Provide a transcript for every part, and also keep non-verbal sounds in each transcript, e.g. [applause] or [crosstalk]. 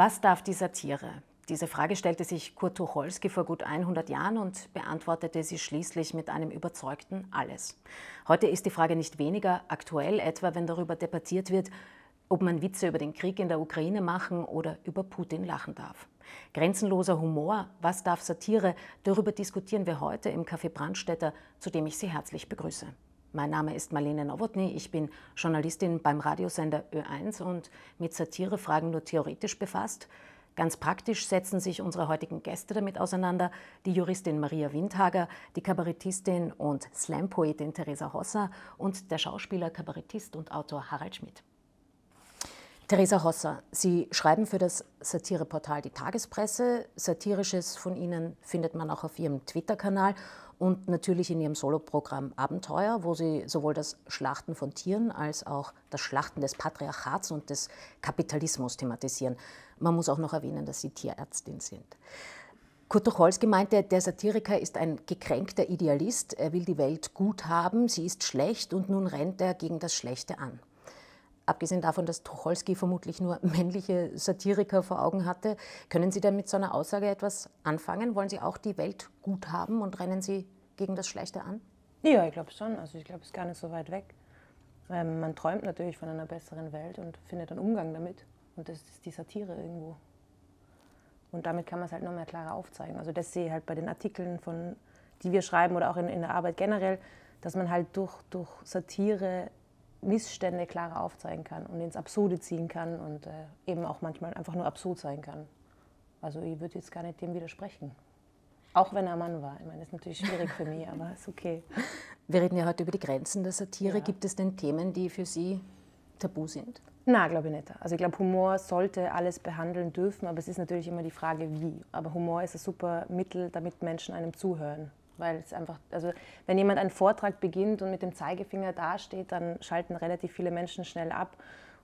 Was darf die Satire? Diese Frage stellte sich Kurt Tucholsky vor gut 100 Jahren und beantwortete sie schließlich mit einem überzeugten Alles. Heute ist die Frage nicht weniger aktuell, etwa wenn darüber debattiert wird, ob man Witze über den Krieg in der Ukraine machen oder über Putin lachen darf. Grenzenloser Humor, was darf Satire, darüber diskutieren wir heute im Café Brandstätter, zu dem ich Sie herzlich begrüße. Mein Name ist Marlene Nowotny, ich bin Journalistin beim Radiosender Ö1 und mit Satirefragen nur theoretisch befasst. Ganz praktisch setzen sich unsere heutigen Gäste damit auseinander, die Juristin Maria Windhager, die Kabarettistin und Slam-Poetin Theresa Hosser und der Schauspieler, Kabarettist und Autor Harald Schmidt. Theresa Hosser, Sie schreiben für das Satireportal Die Tagespresse. Satirisches von Ihnen findet man auch auf Ihrem Twitter-Kanal und natürlich in ihrem Soloprogramm Abenteuer, wo sie sowohl das Schlachten von Tieren als auch das Schlachten des Patriarchats und des Kapitalismus thematisieren. Man muss auch noch erwähnen, dass sie Tierärztin sind. Kurt Tucholsky meinte, der Satiriker ist ein gekränkter Idealist, er will die Welt gut haben, sie ist schlecht und nun rennt er gegen das Schlechte an abgesehen davon, dass Tucholsky vermutlich nur [laughs] männliche Satiriker vor Augen hatte. Können Sie denn mit so einer Aussage etwas anfangen? Wollen Sie auch die Welt gut haben und rennen Sie gegen das Schlechte an? Ja, ich glaube schon. Also ich glaube, es ist gar nicht so weit weg. Ähm, man träumt natürlich von einer besseren Welt und findet einen Umgang damit. Und das ist die Satire irgendwo. Und damit kann man es halt noch mehr klarer aufzeigen. Also das sehe ich halt bei den Artikeln, von, die wir schreiben oder auch in, in der Arbeit generell, dass man halt durch, durch Satire Missstände klarer aufzeigen kann und ins Absurde ziehen kann und äh, eben auch manchmal einfach nur absurd sein kann. Also ich würde jetzt gar nicht dem widersprechen. Auch wenn er Mann war. Ich meine, das ist natürlich schwierig für mich, aber ist okay. Wir reden ja heute über die Grenzen der Satire. Ja. Gibt es denn Themen, die für Sie tabu sind? Na, glaube ich nicht. Also ich glaube, Humor sollte alles behandeln dürfen, aber es ist natürlich immer die Frage, wie. Aber Humor ist ein super Mittel, damit Menschen einem zuhören weil es einfach, also wenn jemand einen Vortrag beginnt und mit dem Zeigefinger dasteht, dann schalten relativ viele Menschen schnell ab.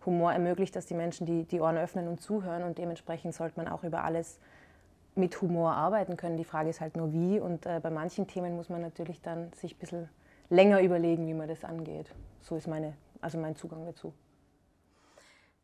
Humor ermöglicht, dass die Menschen die, die Ohren öffnen und zuhören und dementsprechend sollte man auch über alles mit Humor arbeiten können. Die Frage ist halt nur wie und äh, bei manchen Themen muss man natürlich dann sich ein bisschen länger überlegen, wie man das angeht. So ist meine, also mein Zugang dazu.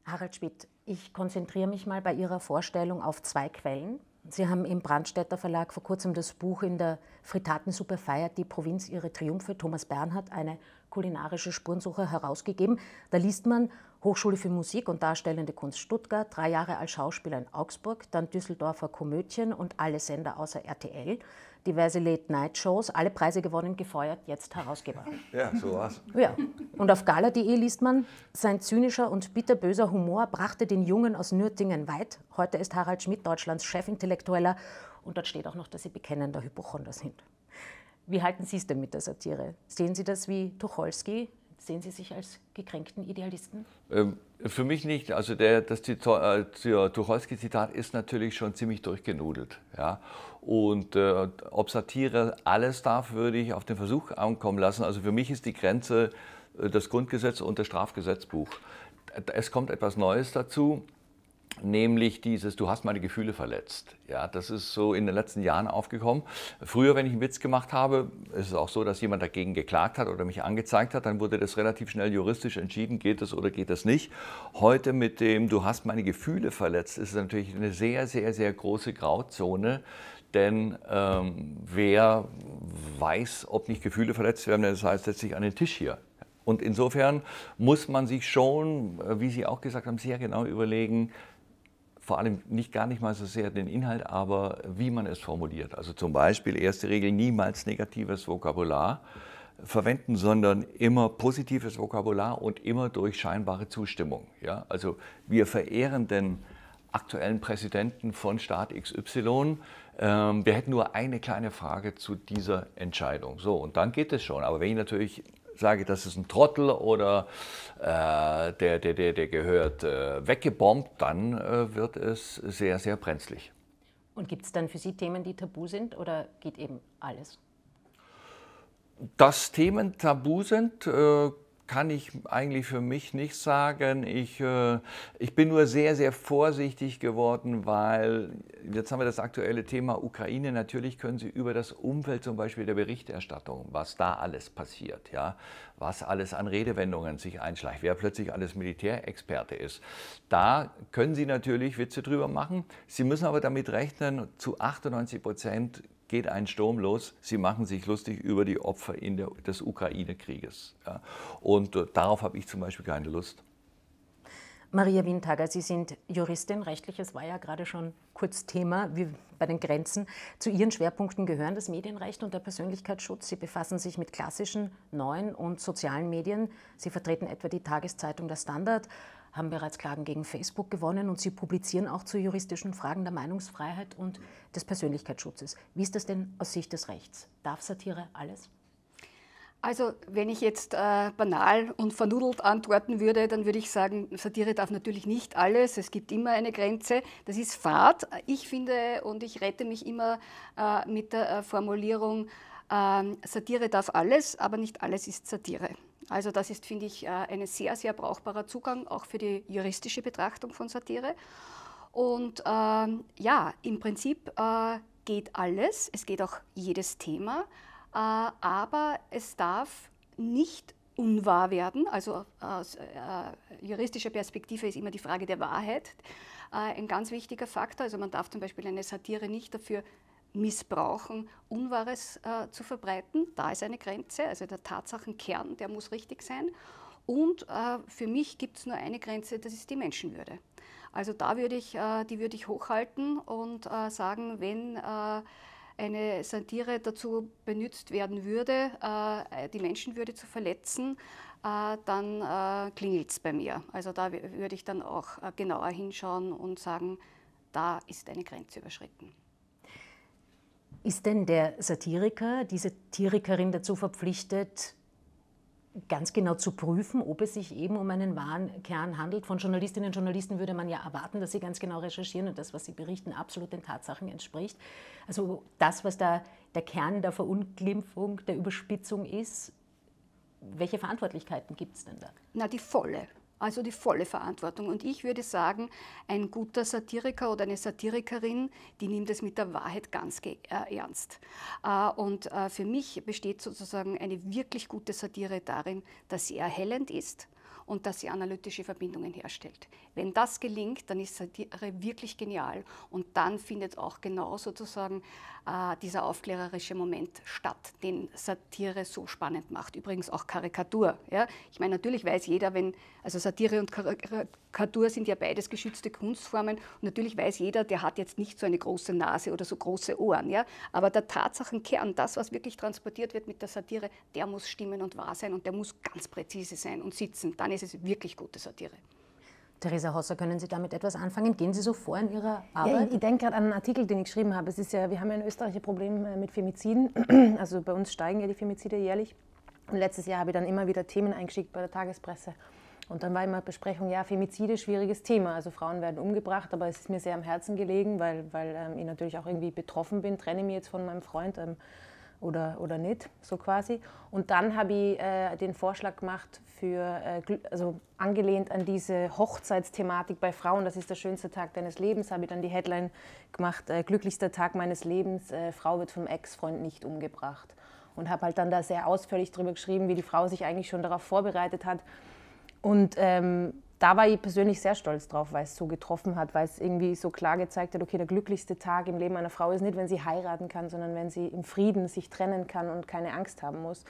Harald Schmidt, ich konzentriere mich mal bei Ihrer Vorstellung auf zwei Quellen. Sie haben im Brandstätter Verlag vor kurzem das Buch in der Frittatensuppe feiert die Provinz ihre Triumphe. Thomas Bernhardt, eine kulinarische Spurensuche, herausgegeben. Da liest man Hochschule für Musik und Darstellende Kunst Stuttgart, drei Jahre als Schauspieler in Augsburg, dann Düsseldorfer Komödien und alle Sender außer RTL diverse Late-Night-Shows, alle Preise gewonnen, gefeuert, jetzt Herausgeber. Ja, so war's. Ja. Und auf gala.de liest man, sein zynischer und bitterböser Humor brachte den Jungen aus Nürtingen weit. Heute ist Harald Schmidt Deutschlands Chefintellektueller und dort steht auch noch, dass Sie bekennender Hypochonder sind. Wie halten Sie es denn mit der Satire? Sehen Sie das wie Tucholsky, Sehen Sie sich als gekränkten Idealisten? Ähm, für mich nicht. Also der, das Zita äh, Tucholsky-Zitat ist natürlich schon ziemlich durchgenudelt. Ja? Und äh, ob Satire alles darf, würde ich auf den Versuch ankommen lassen. Also für mich ist die Grenze äh, das Grundgesetz und das Strafgesetzbuch. Es kommt etwas Neues dazu nämlich dieses, du hast meine Gefühle verletzt. Ja, das ist so in den letzten Jahren aufgekommen. Früher, wenn ich einen Witz gemacht habe, ist es auch so, dass jemand dagegen geklagt hat oder mich angezeigt hat, dann wurde das relativ schnell juristisch entschieden, geht das oder geht das nicht. Heute mit dem, du hast meine Gefühle verletzt, ist es natürlich eine sehr, sehr, sehr große Grauzone, denn ähm, wer weiß, ob nicht Gefühle verletzt werden, das heißt, setzt sich an den Tisch hier. Und insofern muss man sich schon, äh, wie Sie auch gesagt haben, sehr genau überlegen, vor allem nicht gar nicht mal so sehr den Inhalt, aber wie man es formuliert. Also zum Beispiel erste Regel, niemals negatives Vokabular verwenden, sondern immer positives Vokabular und immer durch scheinbare Zustimmung. Ja? Also wir verehren den aktuellen Präsidenten von Staat XY. Ähm, wir hätten nur eine kleine Frage zu dieser Entscheidung. So, und dann geht es schon. Aber wenn ich natürlich sage, das ist ein Trottel oder äh, der, der, der, der gehört äh, weggebombt, dann äh, wird es sehr, sehr brenzlig. Und gibt es dann für Sie Themen, die tabu sind oder geht eben alles? Dass Themen tabu sind, äh, kann ich eigentlich für mich nicht sagen. Ich, äh, ich bin nur sehr, sehr vorsichtig geworden, weil jetzt haben wir das aktuelle Thema Ukraine. Natürlich können Sie über das Umfeld zum Beispiel der Berichterstattung, was da alles passiert, ja, was alles an Redewendungen sich einschleicht, wer plötzlich alles Militärexperte ist. Da können Sie natürlich Witze drüber machen. Sie müssen aber damit rechnen, zu 98 Prozent geht ein Sturm los. Sie machen sich lustig über die Opfer der, des Ukraine-Krieges. Ja. Und äh, darauf habe ich zum Beispiel keine Lust. Maria Wintager, Sie sind Juristin, rechtliches war ja gerade schon kurz Thema, wie bei den Grenzen. Zu Ihren Schwerpunkten gehören das Medienrecht und der Persönlichkeitsschutz. Sie befassen sich mit klassischen, neuen und sozialen Medien. Sie vertreten etwa die Tageszeitung Der Standard, haben bereits Klagen gegen Facebook gewonnen und Sie publizieren auch zu juristischen Fragen der Meinungsfreiheit und des Persönlichkeitsschutzes. Wie ist das denn aus Sicht des Rechts? Darf Satire alles? Also, wenn ich jetzt äh, banal und vernudelt antworten würde, dann würde ich sagen, Satire darf natürlich nicht alles. Es gibt immer eine Grenze. Das ist Fahrt. Ich finde und ich rette mich immer äh, mit der äh, Formulierung, äh, Satire darf alles, aber nicht alles ist Satire. Also das ist, finde ich, äh, ein sehr, sehr brauchbarer Zugang auch für die juristische Betrachtung von Satire. Und ähm, ja, im Prinzip äh, geht alles, es geht auch jedes Thema, äh, aber es darf nicht unwahr werden. Also aus äh, juristischer Perspektive ist immer die Frage der Wahrheit äh, ein ganz wichtiger Faktor. Also man darf zum Beispiel eine Satire nicht dafür missbrauchen, Unwahres äh, zu verbreiten. Da ist eine Grenze, also der Tatsachenkern, der muss richtig sein. Und äh, für mich gibt es nur eine Grenze, das ist die Menschenwürde. Also da würde ich, äh, die würde ich hochhalten und äh, sagen, wenn äh, eine Satire dazu benutzt werden würde, äh, die Menschenwürde zu verletzen, dann klingelt es bei mir. Also da würde ich dann auch genauer hinschauen und sagen, da ist eine Grenze überschritten. Ist denn der Satiriker, die Satirikerin dazu verpflichtet, ganz genau zu prüfen, ob es sich eben um einen wahren Kern handelt? Von Journalistinnen und Journalisten würde man ja erwarten, dass sie ganz genau recherchieren und das, was sie berichten, absolut den Tatsachen entspricht. Also das, was da der Kern der Verunglimpfung, der Überspitzung ist, welche Verantwortlichkeiten gibt es denn da? Na, die volle also die volle Verantwortung. Und ich würde sagen, ein guter Satiriker oder eine Satirikerin, die nimmt es mit der Wahrheit ganz äh, ernst. Äh, und äh, für mich besteht sozusagen eine wirklich gute Satire darin, dass sie erhellend ist und dass sie analytische Verbindungen herstellt. Wenn das gelingt, dann ist Satire wirklich genial und dann findet auch genau sozusagen äh, dieser aufklärerische Moment statt, den Satire so spannend macht. Übrigens auch Karikatur. Ja? Ich meine, natürlich weiß jeder, wenn, also Satire und Karikatur sind ja beides geschützte Kunstformen und natürlich weiß jeder, der hat jetzt nicht so eine große Nase oder so große Ohren. Ja? Aber der Tatsachenkern, das, was wirklich transportiert wird mit der Satire, der muss stimmen und wahr sein und der muss ganz präzise sein und sitzen. Dann ist es wirklich gute Satire. Theresa Hosser, können Sie damit etwas anfangen? Gehen Sie so vor in Ihrer Arbeit? Ja, ich, ich denke gerade an einen Artikel, den ich geschrieben habe. Es ist ja, wir haben ja in Österreich ein Problem äh, mit Femiziden. [clears throat] Also bei uns steigen ja die Femizide jährlich. Und letztes Jahr habe ich dann immer wieder Themen eingeschickt bei der Tagespresse. Und dann war immer Besprechung, ja, Femizide, schwieriges Thema. Also Frauen werden umgebracht, aber es ist mir sehr am Herzen gelegen, weil, weil ähm, ich natürlich auch irgendwie betroffen bin, trenne mich jetzt von meinem Freund. Ähm, oder, oder nicht, so quasi. Und dann habe ich äh, den Vorschlag gemacht für, äh, also angelehnt an diese Hochzeitsthematik bei Frauen, das ist der schönste Tag deines Lebens, habe ich dann die Headline gemacht, äh, glücklichster Tag meines Lebens, äh, Frau wird vom Ex-Freund nicht umgebracht. Und habe halt dann da sehr ausführlich darüber geschrieben, wie die Frau sich eigentlich schon darauf vorbereitet hat. Und ähm, da war ich persönlich sehr stolz drauf, weil es so getroffen hat, weil es irgendwie so klar gezeigt hat, okay, der glücklichste Tag im Leben einer Frau ist nicht, wenn sie heiraten kann, sondern wenn sie im Frieden sich trennen kann und keine Angst haben muss.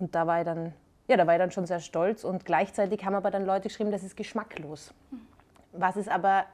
Und da war ich dann, ja, da war ich dann schon sehr stolz und gleichzeitig haben aber dann Leute geschrieben, das ist geschmacklos. Was also, es aber,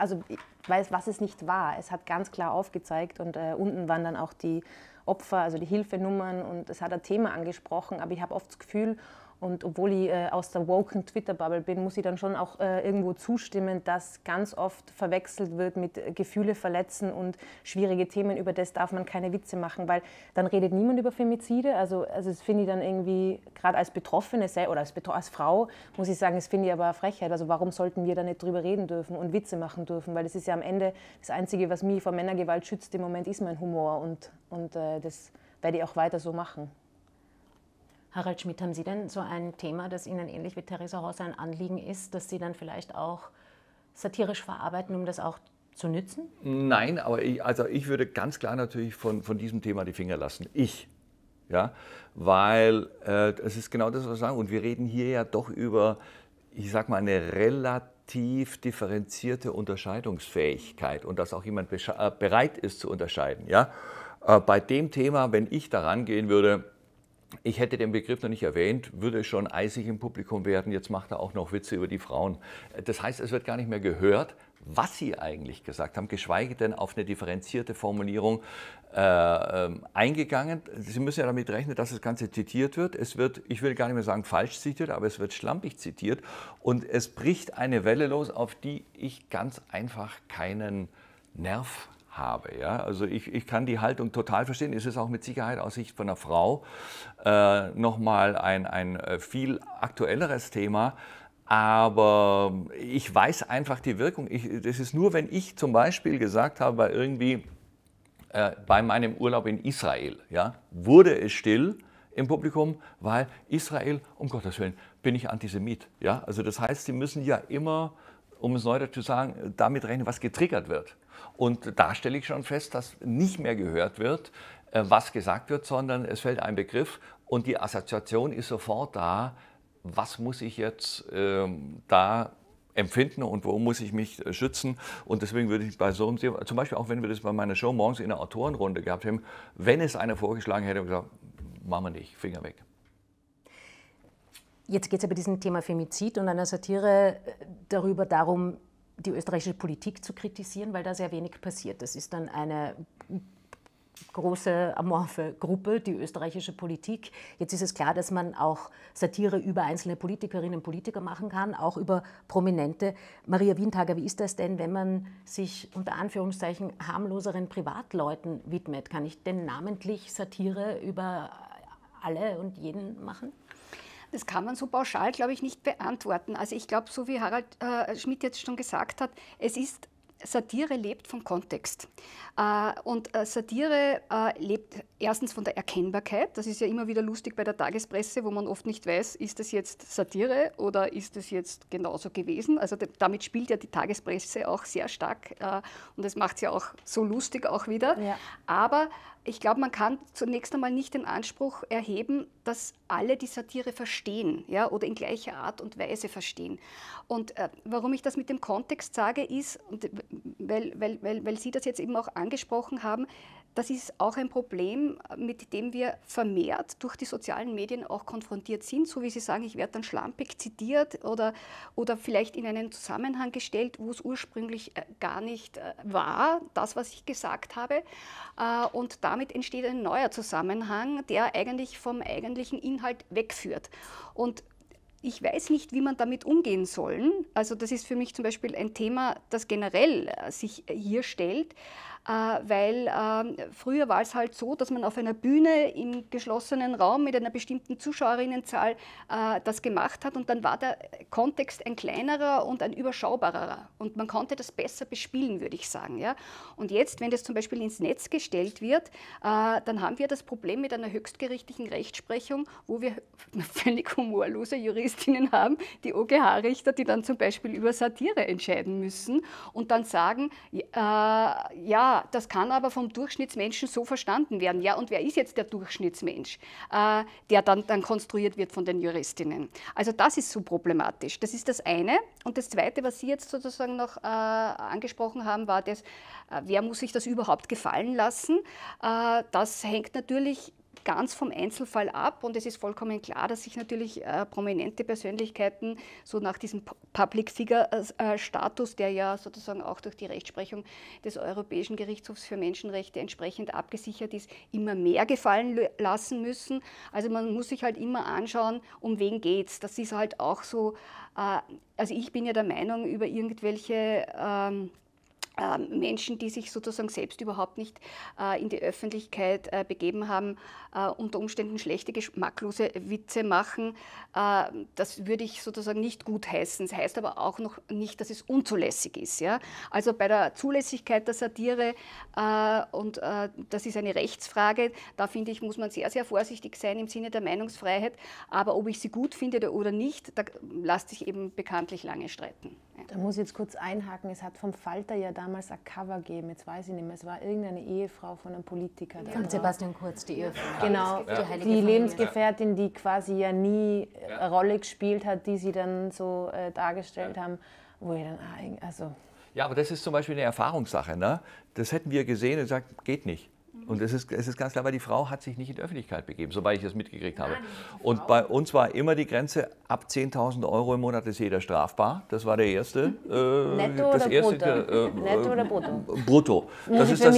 also weiß, was es nicht war. Es hat ganz klar aufgezeigt und äh, unten waren dann auch die Opfer, also die Hilfenummern und es hat ein Thema angesprochen, aber ich habe oft das Gefühl, und obwohl ich äh, aus der woken Twitter-Bubble bin, muss ich dann schon auch äh, irgendwo zustimmen, dass ganz oft verwechselt wird mit äh, Gefühle verletzen und schwierige Themen. Über das darf man keine Witze machen, weil dann redet niemand über Femizide. Also, also das finde ich dann irgendwie, gerade als Betroffene oder als, Betro als Frau, muss ich sagen, das finde ich aber eine Frechheit. Also warum sollten wir da nicht drüber reden dürfen und Witze machen dürfen? Weil das ist ja am Ende das Einzige, was mich vor Männergewalt schützt im Moment, ist mein Humor. Und, und äh, das werde ich auch weiter so machen. Harald Schmidt, haben Sie denn so ein Thema, das Ihnen ähnlich wie Theresa Horst ein Anliegen ist, das Sie dann vielleicht auch satirisch verarbeiten, um das auch zu nützen? Nein, aber ich, also ich würde ganz klar natürlich von, von diesem Thema die Finger lassen. Ich. Ja, weil äh, ist genau das, was wir sagen. Und wir reden hier ja doch über, ich sag mal, eine relativ differenzierte Unterscheidungsfähigkeit und dass auch jemand äh, bereit ist zu unterscheiden. Ja? Äh, bei dem Thema, wenn ich da rangehen würde, ich hätte den Begriff noch nicht erwähnt, würde schon eisig im Publikum werden. Jetzt macht er auch noch Witze über die Frauen. Das heißt, es wird gar nicht mehr gehört, was Sie eigentlich gesagt haben, geschweige denn auf eine differenzierte Formulierung äh, ähm, eingegangen. Sie müssen ja damit rechnen, dass das Ganze zitiert wird. Es wird, ich will gar nicht mehr sagen falsch zitiert, aber es wird schlampig zitiert. Und es bricht eine Welle los, auf die ich ganz einfach keinen Nerv habe. Ja? Also ich, ich kann die Haltung total verstehen. Es ist auch mit Sicherheit aus Sicht von einer Frau äh, nochmal ein, ein äh, viel aktuelleres Thema. Aber ich weiß einfach die Wirkung. Ich, das ist nur, wenn ich zum Beispiel gesagt habe, irgendwie äh, bei meinem Urlaub in Israel, ja, wurde es still im Publikum, weil Israel, um Gottes Willen, bin ich Antisemit. Ja? Also das heißt, sie müssen ja immer, um es neu zu sagen, damit rechnen, was getriggert wird. Und da stelle ich schon fest, dass nicht mehr gehört wird, äh, was gesagt wird, sondern es fällt ein Begriff und die Assoziation ist sofort da, was muss ich jetzt ähm, da empfinden und wo muss ich mich äh, schützen. Und deswegen würde ich bei so einem, zum Beispiel auch wenn wir das bei meiner Show morgens in der Autorenrunde gehabt hätten, wenn es einer vorgeschlagen hätte, gesagt, machen wir nicht, Finger weg. Jetzt geht es ja bei diesem Thema Femizid und einer Satire äh, darüber darum, die österreichische Politik zu kritisieren, weil da sehr wenig passiert. Das ist dann eine große amorphe Gruppe, die österreichische Politik. Jetzt ist es klar, dass man auch Satire über einzelne Politikerinnen und Politiker machen kann, auch über Prominente. Maria Wientager, wie ist das denn, wenn man sich unter Anführungszeichen harmloseren Privatleuten widmet? Kann ich denn namentlich Satire über alle und jeden machen? Das kann man so pauschal, glaube ich, nicht beantworten. Also ich glaube, so wie Harald äh, Schmidt jetzt schon gesagt hat, es ist Satire lebt vom Kontext. Äh, und äh, Satire äh, lebt erstens von der Erkennbarkeit. Das ist ja immer wieder lustig bei der Tagespresse, wo man oft nicht weiß, ist das jetzt Satire oder ist das jetzt genauso gewesen. Also damit spielt ja die Tagespresse auch sehr stark und das macht es ja auch so lustig auch wieder. Ja. Aber ich glaube, man kann zunächst einmal nicht den Anspruch erheben, dass alle die Satire verstehen ja, oder in gleicher Art und Weise verstehen. Und äh, warum ich das mit dem Kontext sage, ist, und weil, weil, weil, weil Sie das jetzt eben auch angesprochen haben, das ist auch ein Problem, äh, mit dem wir vermehrt durch die sozialen Medien auch konfrontiert sind. So wie Sie sagen, ich werde dann schlampig zitiert oder, oder vielleicht in einen Zusammenhang gestellt, wo es ursprünglich äh, gar nicht äh, war, das, was ich gesagt habe. Und damit entsteht ein neuer Zusammenhang, der eigentlich vom eigentlichen Inhalt wegführt. Und ich weiß nicht, wie man damit umgehen soll. Also das ist für mich zum Beispiel ein Thema, das generell äh, sich äh, hier stellt. Äh, weil ähm, früher war es halt so, dass man auf einer Bühne im geschlossenen Raum mit einer bestimmten Zuschauerinnenzahl äh, das gemacht hat und dann war der Kontext ein kleinerer und ein überschaubarerer und man konnte das besser bespielen, würde ich sagen. Und jetzt, wenn das zum Beispiel ins Netz gestellt wird, äh, dann haben wir das Problem mit einer höchstgerichtlichen Rechtsprechung, wo wir [laughs] völlig humorlose Juristinnen haben, die OGH-Richter, die dann zum Beispiel über Satire entscheiden müssen und dann sagen, ja, das kann aber vom Durchschnittsmenschen so verstanden werden. Ja, und wer ist jetzt der Durchschnittsmensch, äh, der dann, dann konstruiert wird von den Juristinnen? Also das ist so problematisch. Das ist das eine. Und das zweite, was Sie jetzt sozusagen noch äh, angesprochen haben, war das, äh, wer muss sich das überhaupt gefallen lassen? Äh, das hängt natürlich ganz vom Einzelfall ab und es ist vollkommen klar, dass sich natürlich äh, prominente Persönlichkeiten so nach diesem Public Figure-Status, äh, äh der ja sozusagen auch durch die Rechtsprechung des Europäischen Gerichtshofs für Menschenrechte entsprechend abgesichert ist, immer mehr gefallen lassen müssen. Also man muss sich halt immer anschauen, um wen geht es. Das ist halt auch so, äh, also ich bin ja der Meinung, über irgendwelche ähm, ähm, Menschen, die sich sozusagen selbst überhaupt nicht äh, in die Öffentlichkeit äh, begeben haben, äh, unter Umständen schlechte, geschmacklose Witze machen. Äh, das würde ich sozusagen nicht gut heißen. Das heißt aber auch noch nicht, dass es unzulässig ist. Ja? Also bei der Zulässigkeit der Satire, äh, und äh, das ist eine Rechtsfrage, da finde ich, muss man sehr, sehr vorsichtig sein im Sinne der Meinungsfreiheit. Aber ob ich sie gut finde oder nicht, da lasst sich eben bekanntlich lange streiten. Ja. Da muss ich jetzt kurz einhaken. Es hat vom Falter ja damals damals ein Cover geben. jetzt weiß ich nicht mehr, es war irgendeine Ehefrau von einem Politiker. Ja. Von Sebastian Kurz, die Ehefrau. Genau, ja. die, die Lebensgefährtin, die quasi ja nie ja. eine Rolle gespielt hat, die sie dann so äh, dargestellt haben, wo ich dann, ah, also... Ja, aber das ist zum Beispiel eine Erfahrungssache. Ne? Das hätten wir gesehen und gesagt, geht nicht. Mhm. Und es ist, es ist ganz klar, weil die Frau hat sich nicht in die Öffentlichkeit begeben, soweit ich das mitgekriegt Nein, habe. Und bei uns war immer die Grenze, ab 10.000 Euro im Monat ist jeder strafbar. Das war der erste. Mhm. Äh, äh, Netto, oder erste, äh, Netto oder brutto? Brutto. Das ist das,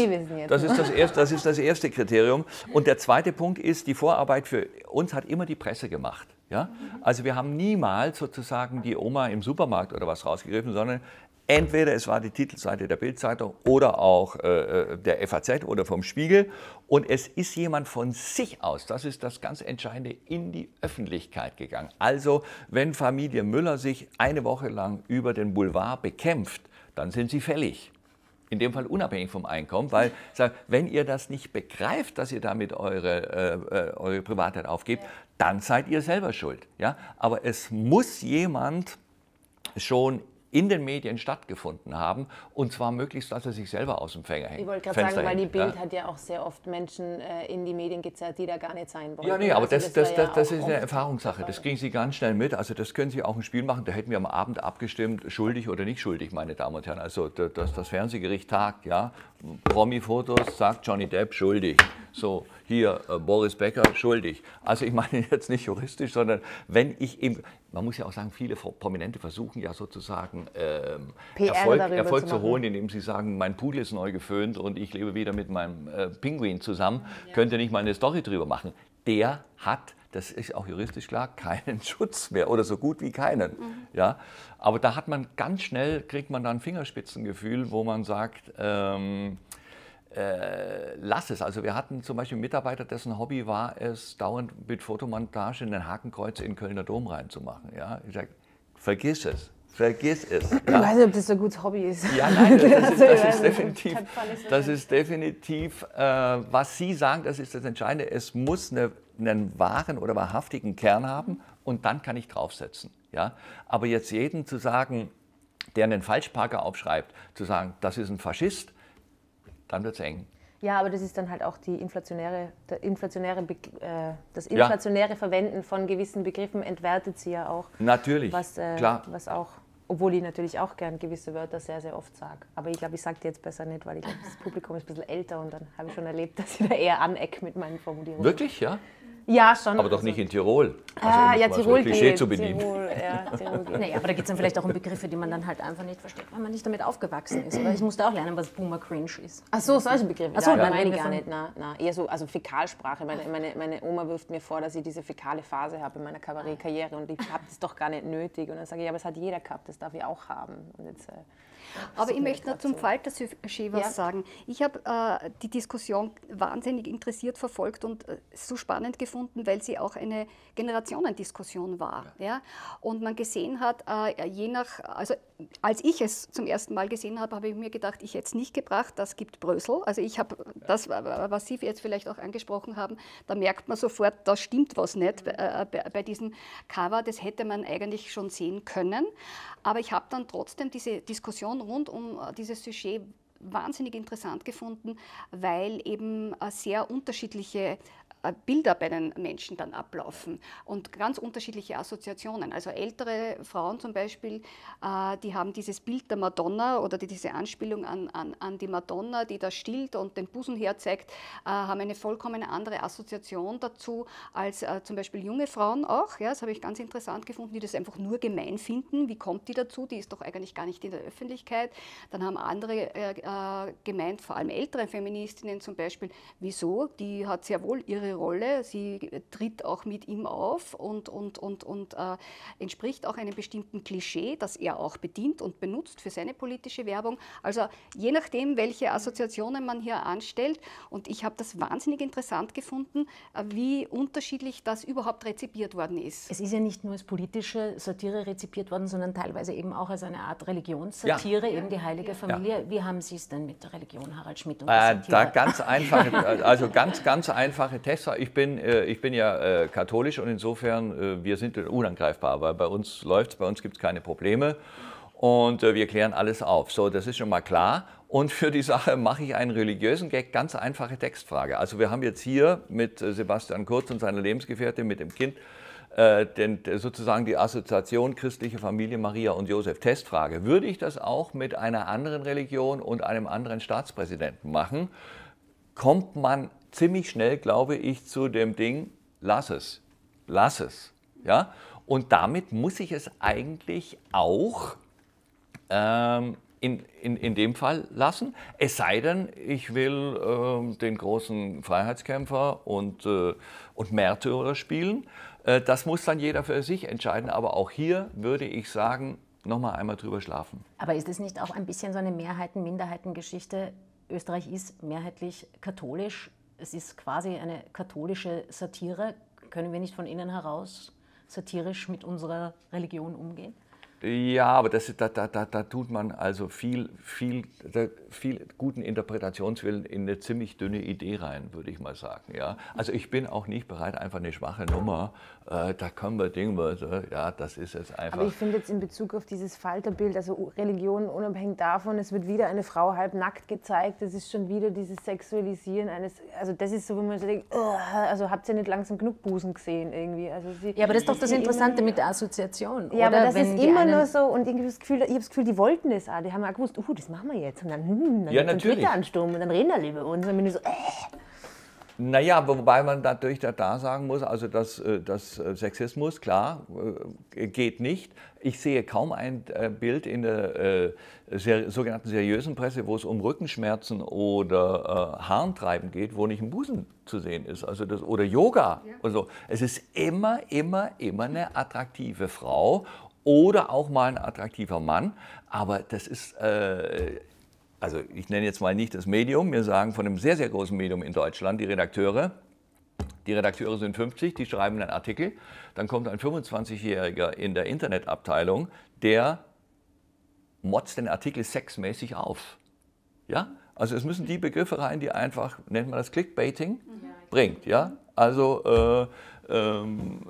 das ist das, erste, das ist das erste Kriterium. Und der zweite Punkt ist, die Vorarbeit für uns hat immer die Presse gemacht. Ja? Mhm. Also wir haben niemals sozusagen die Oma im Supermarkt oder was rausgegriffen, sondern Entweder es war die Titelseite der Bildzeitung oder auch äh, äh der FAZ oder vom Spiegel. Und es ist jemand von sich aus, das ist das ganz Entscheidende, in die Öffentlichkeit gegangen. Also wenn Familie Müller sich eine Woche lang über den Boulevard bekämpft, dann sind sie fällig in dem Fall unabhängig vom Einkommen, weil [laughs] sag, wenn ihr das nicht begreift, dass ihr damit eure, äh, äh, eure Privatheit aufgebt, dann seid ihr selber schuld. Ja? Aber es muss jemand schon in den Medien stattgefunden haben und zwar möglichst, dass er sich selber aus dem Fänger hängt. Ich wollte gerade sagen, weil die Bild ja? hat ja auch sehr oft Menschen äh, in die Medien gezerrt, die da gar nicht sein wollen. Ja, nee, aber also das, das, das, ja das ist eine Erfahrungssache. Das kriegen Sie ganz schnell mit. Also das können Sie auch ein Spiel machen. Da hätten wir am Abend abgestimmt, schuldig oder nicht schuldig, meine Damen und Herren. Also das, das Fernsehgericht tagt, ja. Promi-Fotos sagt Johnny Depp schuldig so hier äh, Boris Becker schuldig. Also ich meine [laughs] jetzt nicht juristisch, sondern wenn ich eben, man muss ja auch sagen, viele Prominente versuchen ja sozusagen ähm, Erfolg, Erfolg zu, zu holen, indem sie sagen, mein Pudel ist neu geföhnt und ich lebe wieder mit meinem äh, Pinguin zusammen, ja. könnte nicht mal eine Story drüber machen. Der hat das ist auch juristisch klar, [laughs] keinen Schutz mehr oder so gut wie keinen. Mhm. Ja? Aber da hat man ganz schnell, kriegt man dann Fingerspitzengefühl, wo man sagt, ähm, äh, lass es. Also wir hatten zum Beispiel einen Mitarbeiter, dessen Hobby war es, dauernd mit Fotomontage ein Hakenkreuz in Kölner Dom reinzumachen. Ja? Ich sage, vergiss es. Vergiss es. Ja. Ich weiß nicht, ob das so ein gutes Hobby ist. Ja, nein, das, ist, [laughs] also, das ist also, definitiv, das ist definitiv äh, was Sie sagen, das ist das Entscheidende. Es muss eine, einen wahren oder wahrhaftigen Kern haben und dann kann ich draufsetzen. Ja? Aber jetzt jeden zu sagen, der einen Falschparker aufschreibt, zu sagen, das ist ein Faschist, dann wird es eng. Ja, aber das ist dann halt auch die inflationäre, inflationäre äh, das inflationäre ja. Verwenden von gewissen Begriffen entwertet sie ja auch. Natürlich. Was, äh, klar. was auch, obwohl ich natürlich auch gern gewisse Wörter sehr, sehr oft sage. Aber ich glaube, ich sage die jetzt besser nicht, weil ich glaube, das Publikum ist ein bisschen älter und dann habe ich schon erlebt, dass ich da eher aneck mit meinen Formulierungen. Wirklich, ja? Ja, schon. Aber doch also, nicht in Tirol. Also, ah, um ah, ja, Tirol so geht. Zu bedienen. Tirol, ja, [laughs] Tirol Naja, aber da geht es dann vielleicht auch um Begriffe, die man dann halt einfach nicht versteht, weil man nicht damit aufgewachsen ist. Oder ich musste auch lernen, was Boomer Cringe ist. Ach so, solche Begriffe. Ach so, ja, nein, gar nicht. Na, na, eher so, also Fäkalsprache. Meine, meine, meine Oma wirft mir vor, dass ich diese fäkale Phase habe in meiner Kabarettkarriere und ich habe das doch gar nicht nötig. Und dann sage ich, aber es hat jeder gehabt, das darf ich auch haben. Und jetzt... Äh, aber ich möchte noch zum Falter Sujet was ja. sagen. Ich habe äh, die Diskussion wahnsinnig interessiert verfolgt und äh, so spannend gefunden, weil sie auch eine Generationendiskussion war. Ja. ja? Und man gesehen hat, äh, je nach, also als ich es zum ersten Mal gesehen habe, habe ich mir gedacht, ich hätte es nicht gebracht, das gibt Brösel. Also ich habe das, was Sie jetzt vielleicht auch angesprochen haben, da merkt man sofort, da stimmt was nicht mhm. Äh, bei, bei diesem Cover. Das hätte man eigentlich schon sehen können. Aber ich habe dann trotzdem diese Diskussion rund um äh, dieses Sujet wahnsinnig interessant gefunden, weil eben äh, sehr unterschiedliche äh, Bilder bei den Menschen dann ablaufen und ganz unterschiedliche Assoziationen. Also ältere Frauen zum Beispiel, äh, die haben dieses Bild der Madonna oder diese Anspielung an, an, an die Madonna, die da stillt und den Busen herzeigt, äh, haben eine vollkommen andere Assoziation dazu als zum Beispiel junge Frauen auch. Ja, das habe ich ganz interessant gefunden, die das einfach nur gemein finden. Wie kommt die dazu? Die ist doch eigentlich gar nicht in der Öffentlichkeit. Dann haben andere gemeint, vor allem ältere Feministinnen zum Beispiel, wieso? Die hat sehr wohl ihre ihre Rolle, sie tritt auch mit ihm auf und, und, und, und äh, entspricht auch einem bestimmten Klischee, das er auch bedient und benutzt für seine politische Werbung. Also je nachdem, welche Assoziationen man hier anstellt. Und ich habe das wahnsinnig interessant gefunden, äh, wie unterschiedlich das überhaupt rezipiert worden ist. Es ist ja nicht nur als politische Satire rezipiert worden, sondern teilweise eben auch als eine Art Religionssatire, ja. eben die heilige Familie. Ja. Wie haben Sie es denn mit der Religion, Harald Schmidt? Und äh, da ganz [laughs] einfache, also ganz, ganz einfache Tests. Schwester, ich bin, äh, ich bin ja äh, katholisch und insofern, äh, wir sind unangreifbar, weil bei uns läuft es, bei uns gibt es keine Probleme und äh, wir klären alles auf. So, das ist schon mal klar. Und für die Sache mache ich einen religiösen Gag, ganz einfache Textfrage. Also wir haben jetzt hier mit äh, Sebastian Kurz und seiner Lebensgefährtin, mit dem Kind, äh, denn sozusagen die Assoziation christliche Familie Maria und Josef. Testfrage, würde ich das auch mit einer anderen Religion und einem anderen Staatspräsidenten machen? Kommt man ziemlich schnell, glaube ich, zu dem Ding, lass es, lass es. Ja? Und damit muss ich es eigentlich auch ähm, in, in, in dem Fall lassen. Es sei denn, ich will ähm, den großen Freiheitskämpfer und, äh, und Märtyrer spielen. Äh, das muss dann jeder für sich entscheiden. Aber auch hier würde ich sagen, nochmal einmal drüber schlafen. Aber ist es nicht auch ein bisschen so eine Mehrheiten-Minderheiten-Geschichte? Österreich ist mehrheitlich katholisch es ist quasi eine katholische Satire. Können wir nicht von innen heraus satirisch mit unserer Religion umgehen? Ja, aber das, da, da, da, da, tut man also viel, viel, viel guten Interpretationswillen in eine ziemlich dünne Idee rein, würde ich mal sagen. Ja? Also ich bin auch nicht bereit, einfach eine schwache Nummer, äh, da können wir Dinge, ja, das ist jetzt einfach... Aber ich finde jetzt in Bezug auf dieses Falterbild, also Religion unabhängig davon, es wird wieder eine Frau halb nackt gezeigt, das ist schon wieder dieses Sexualisieren eines, also das ist so, wenn man so denkt, oh, also habt ihr nicht langsam genug Busen gesehen irgendwie. Also sie, ja, aber das ist doch das Interessante mit der Assoziation. Ja, oder? aber das wenn ist immer noch so und irgendwie das Gefühl, ich habe das Gefühl, die wollten das auch. Die haben auch gewusst, uh, das machen wir jetzt. Und dann, hm, dann ja, natürlich. Twitter ansturm und dann reden alle über uns. Und dann bin ich so, äh. Naja, wobei man natürlich da sagen muss, also das, äh, das äh, Sexismus, klar, äh, geht nicht. Ich sehe kaum ein Bild in der äh, sogenannten seriösen Presse, wo es um Rückenschmerzen oder äh, Harntreiben geht, wo nicht ein Busen zu sehen ist. Also das, oder Yoga. Ja. Und so. Es ist immer, immer, immer eine attraktive Frau oder auch mal ein attraktiver Mann. Aber das ist, äh, also ich nenne jetzt mal nicht das Medium, wir sagen von einem sehr, sehr großen Medium in Deutschland, die Redakteure, die Redakteure sind 50, die schreiben einen Artikel. Dann kommt ein 25-Jähriger in der Internetabteilung, der motzt den Artikel sexmäßig auf. Ja? Also es müssen die Begriffe rein, die einfach, nennt man das Clickbaiting, ja. Mhm. bringt. Ja? Also äh, ähm,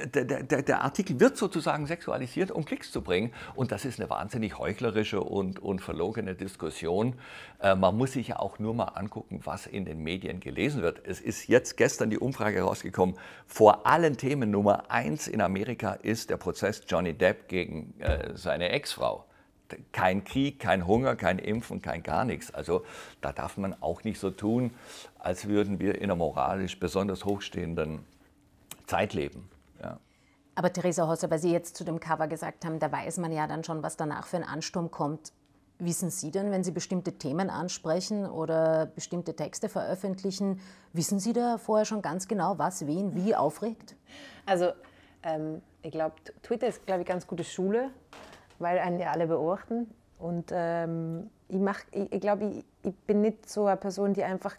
äh, der, der, der, Artikel wird sozusagen sexualisiert, um Klicks zu bringen. Und das ist eine wahnsinnig heuchlerische und, und verlogene Diskussion. Äh, man muss sich ja auch nur mal angucken, was in den Medien gelesen wird. Es ist jetzt gestern die Umfrage rausgekommen. Vor allen Themen Nummer eins in Amerika ist der Prozess Johnny Depp gegen äh, seine Ex-Frau kein Krieg, kein Hunger, kein Impfen, kein gar nichts. Also da darf man auch nicht so tun, als würden wir in einer moralisch besonders hochstehenden Zeit leben. Ja. Aber Theresa Hosser, weil Sie jetzt zu dem Cover gesagt haben, da weiß man ja dann schon, was danach für ein Ansturm kommt. Wissen Sie denn, wenn Sie bestimmte Themen ansprechen oder bestimmte Texte veröffentlichen, wissen Sie da vorher schon ganz genau, was wen wie aufregt? Also ähm, ich glaube, Twitter ist, glaube ich, ganz gute Schule weil einen ja alle beobachten. Und ähm, ich, mach, ich, ich glaube, ich, ich, bin nicht so eine Person, die einfach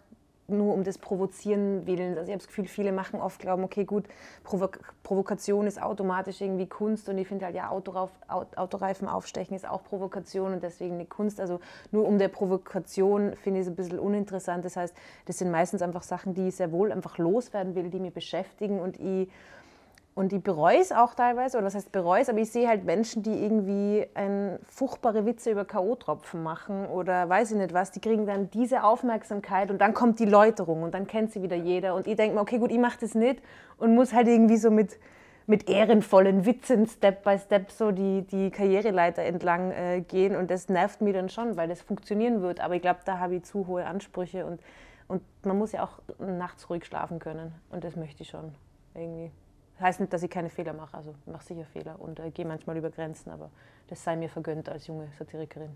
nur um das Provozieren willen. Also ich habe das Gefühl, viele machen oft glauben, okay, gut, Provo Provokation ist automatisch irgendwie Kunst und ich finde halt, ja, Autorauf, Autoreifen aufstechen ist auch Provokation und deswegen eine Kunst. Also nur um der Provokation finde ich es ein bisschen uninteressant. Das heißt, das sind meistens einfach Sachen, die ich sehr wohl einfach loswerden will, die mich beschäftigen und ich und ich bereue es auch teilweise, oder was heißt bereue es, aber ich sehe halt Menschen, die irgendwie ein, ähm, furchtbare Witze über K.O.-Tropfen machen oder weiß ich nicht was, die kriegen dann diese Aufmerksamkeit und dann kommt die Läuterung und dann kennt sie wieder jeder. Und ich denke mir, okay, gut, ich mache das nicht und muss halt irgendwie so mit, mit ehrenvollen Witzen Step by Step so die, die Karriereleiter entlang äh, gehen und das nervt mich dann schon, weil das funktionieren wird. Aber ich glaube, da habe ich zu hohe Ansprüche und, und man muss ja auch nachts ruhig schlafen können und das möchte ich schon irgendwie heißt nicht, dass ich keine Fehler mache, also ich mache sicher Fehler und äh, gehe manchmal über Grenzen, aber das sei mir vergönnt als junge Satirikerin.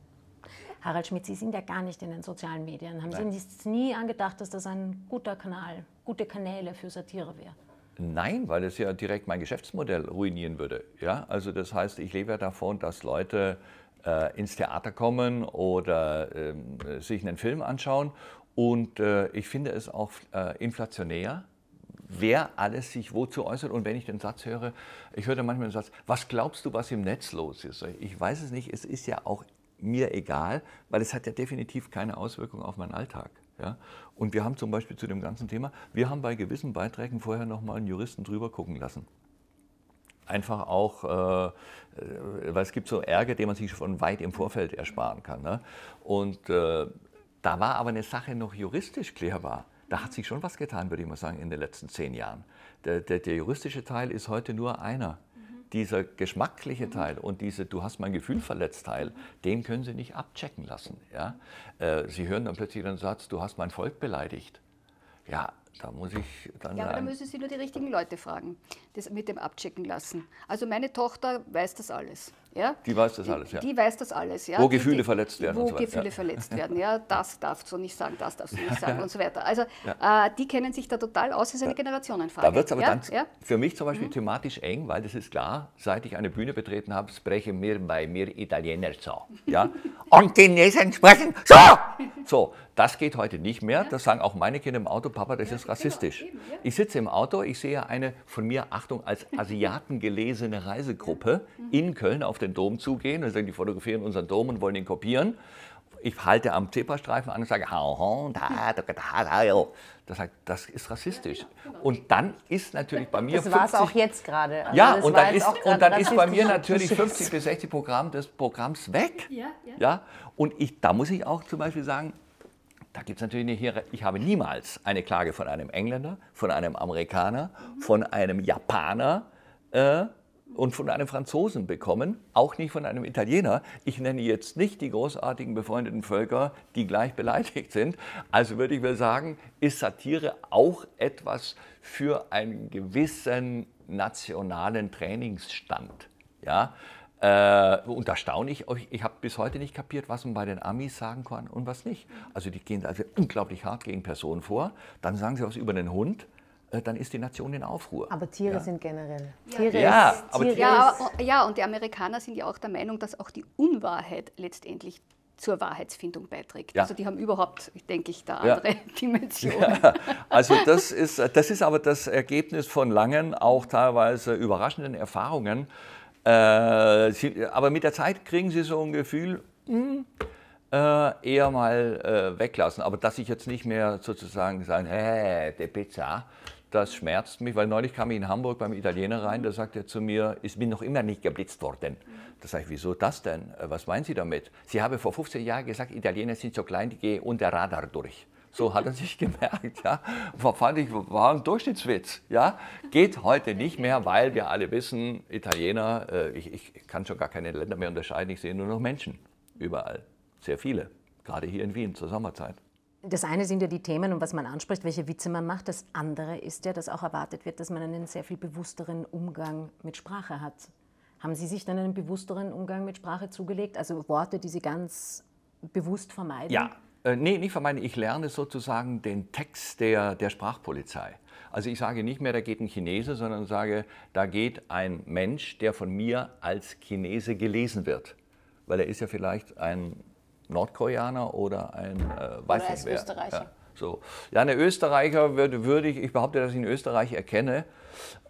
Harald Schmidt, Sie sind ja gar nicht in den sozialen Medien. Haben Nein. Sie nie angedacht, dass das ein guter Kanal, gute Kanäle für Satire wäre? Nein, weil es ja direkt mein Geschäftsmodell ruinieren würde. Ja, also das heißt, ich lebe ja davon, dass Leute äh, ins Theater kommen oder äh, sich einen Film anschauen. Und äh, ich finde es auch äh, inflationär, wer alles sich wozu äußert. Und wenn ich den Satz höre, ich höre manchmal den Satz, was glaubst du, was im Netz los ist? Ich weiß es nicht, es ist ja auch mir egal, weil es hat ja definitiv keine Auswirkung auf meinen Alltag. Ja? Und wir haben zum Beispiel zu dem ganzen Thema, wir haben bei gewissen Beiträgen vorher nochmal einen Juristen drüber gucken lassen. Einfach auch, äh, äh, weil es gibt so Ärger, den man sich schon weit im Vorfeld ersparen kann. Ne? Und äh, da war aber eine Sache noch juristisch klärbar. Da hat sich schon was getan, würde ich mal sagen, in den letzten zehn Jahren. Der, der, der juristische Teil ist heute nur einer. Dieser geschmackliche Teil und diese Du hast mein Gefühl verletzt Teil, den können Sie nicht abchecken lassen. Ja? Äh, Sie hören dann plötzlich den Satz, du hast mein Volk beleidigt. Ja, da muss ich dann. Ja, aber da müssen Sie nur die richtigen Leute fragen, das mit dem abchecken lassen. Also meine Tochter weiß das alles. Ja? Die weiß das alles, ja. Die weiß das alles, ja. Wo Gefühle die, verletzt werden. Wo so Gefühle ja. verletzt werden, ja. Das darfst du nicht sagen, das darfst du nicht sagen [laughs] und so weiter. Also äh, die kennen sich da total aus, ist eine Generationenfrage. Da wird es aber dann für mich zum Beispiel mhm. thematisch eng, weil das ist klar, seit ich eine Bühne betreten habe, spreche mir bei mir Italiener zu. Ja? [laughs] und Chinesen sprechen so! So, das geht heute nicht mehr. Das sagen auch meine Kinder im Auto, Papa, das ist genau, rassistisch. Eben, ich sitze im Auto, ich sehe eine von mir, Achtung, als Asiaten gelesene Reisegruppe mhm. in Köln auf den Dom zugehen und sagen, die fotografieren unseren Dom und wollen ihn kopieren. Ich halte am Zebrastreifen an und sage, das, heißt, das ist rassistisch. Genau. Und dann ist natürlich bei mir. Das war es auch jetzt gerade. Also ja, und dann, ist, und dann ist bei mir natürlich 50 bis 60 Programm des Programms weg. Ja, ja. ja? Und ich, da muss ich auch zum Beispiel sagen, da gibt es natürlich eine Hier Ich habe niemals eine Klage von einem Engländer, von einem Amerikaner, mhm. von einem Japaner. Äh, und von einem Franzosen bekommen, auch nicht von einem Italiener. Ich nenne jetzt nicht die großartigen befreundeten Völker, die gleich beleidigt sind. Also würde ich mal sagen, ist Satire auch etwas für einen gewissen nationalen Trainingsstand. Ja? Äh, und da staune ich euch, ich habe bis heute nicht kapiert, was man bei den Amis sagen kann und was nicht. Also die gehen also unglaublich hart gegen Personen vor, dann sagen sie was über den Hund, äh, dann ist die Nation in Aufruhr. Aber Tiere ja. sind generell. Ja, Tiere ja, ist, aber Tiere ja, ist. ja, und die Amerikaner sind ja auch der Meinung, dass auch die Unwahrheit letztendlich zur Wahrheitsfindung beiträgt. Ja. Also die haben überhaupt, denke ich, da andere ja. [laughs] Dimensionen. Ja. Also das ist, das ist aber das Ergebnis von langen, auch teilweise überraschenden Erfahrungen. Äh, sie, aber mit der Zeit kriegen sie so ein Gefühl, mh, hm, äh, eher mal äh, weglassen. Aber dass ich jetzt nicht mehr sozusagen sage, hey, der Pizza, das schmerzt mich, weil neulich kam ich in Hamburg beim Italiener rein, da sagt er zu mir, ich bin noch immer nicht geblitzt worden. Da sage ich, wieso das denn? Was meinen Sie damit? Sie haben vor 15 Jahren gesagt, Italiener sind so klein, die gehen unter Radar durch. So hat er sich [laughs] gemerkt, ja. Fand ich, war ein Durchschnittswitz, ja. Geht heute nicht mehr, weil wir alle wissen, Italiener, äh, ich, ich kann schon gar keine Länder mehr unterscheiden, ich sehe nur noch Menschen. Überall. Sehr viele. Gerade hier in Wien zur Sommerzeit das eine sind ja die Themen und was man anspricht, welche Witze man macht. Das andere ist ja, dass auch erwartet wird, dass man einen sehr viel bewussteren Umgang mit Sprache hat. Haben Sie sich dann einen bewussteren Umgang mit Sprache zugelegt? Also Worte, die Sie ganz bewusst vermeiden? Ja, äh, nee, nicht vermeiden. Ich lerne sozusagen den Text der, der Sprachpolizei. Also ich sage nicht mehr, da geht ein Chinese, sondern sage, da geht ein Mensch, der von mir als Chinese gelesen wird. Weil er ist ja vielleicht ein Nordkoreaner oder ein äh, weiß oder nicht wer. Österreicher. Ja, so. ja, eine Österreicher würde, würde ich, ich behaupte, dass ich einen Österreich erkenne,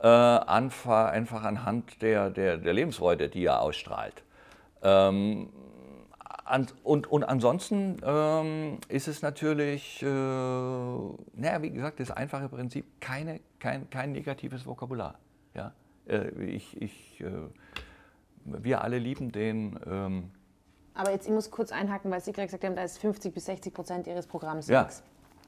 äh, einfach anhand der, der, der Lebensfreude, die er ausstrahlt. Ähm, an, und, und ansonsten ähm, ist es natürlich, äh, naja, wie gesagt, das einfache Prinzip, keine, kein, kein negatives Vokabular. Ja? Äh, ich, ich, äh, wir alle lieben den. Ähm, aber jetzt, ich muss kurz einhaken, weil Sie gerade gesagt haben, da ist 50 bis 60 Prozent Ihres Programms ja.